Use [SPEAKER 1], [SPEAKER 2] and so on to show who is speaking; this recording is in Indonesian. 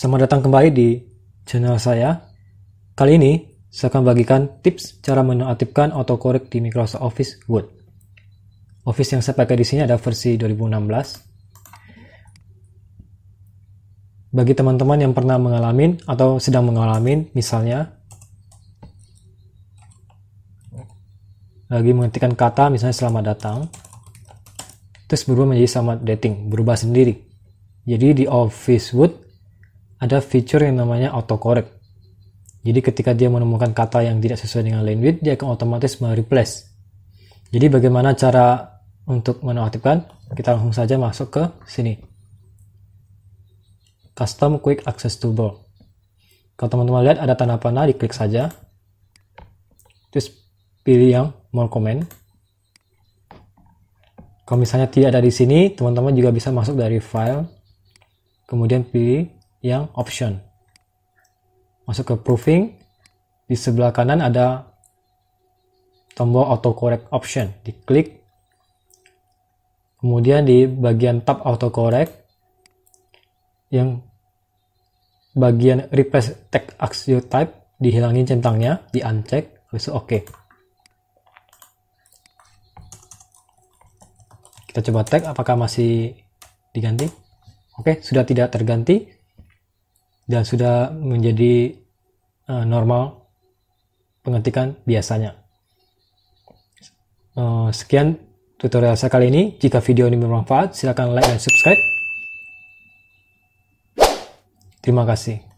[SPEAKER 1] Selamat datang kembali di channel saya. Kali ini, saya akan bagikan tips cara menonaktifkan autocorrect di Microsoft Office Word. Office yang saya pakai di sini ada versi 2016. Bagi teman-teman yang pernah mengalami atau sedang mengalami, misalnya lagi mengetikkan kata, misalnya selamat datang, terus berubah menjadi selamat dating, berubah sendiri. Jadi di Office Word ada fitur yang namanya autocorrect. Jadi ketika dia menemukan kata yang tidak sesuai dengan language, dia akan otomatis mereplace. Jadi bagaimana cara untuk menonaktifkan? Kita langsung saja masuk ke sini. Custom Quick Access Toolbar. Kalau teman-teman lihat ada tanda panah, diklik saja. Terus pilih yang more comment. Kalau misalnya tidak ada di sini, teman-teman juga bisa masuk dari file. Kemudian pilih yang option. Masuk ke proofing, di sebelah kanan ada tombol autocorrect option, diklik. Kemudian di bagian tab autocorrect, yang bagian replace tag type dihilangin centangnya, di uncheck, habis itu oke. Okay. Kita coba tag apakah masih diganti. Oke, okay, sudah tidak terganti dan sudah menjadi uh, normal pengetikan biasanya. Uh, sekian tutorial saya kali ini. Jika video ini bermanfaat, silakan like dan subscribe. Terima kasih.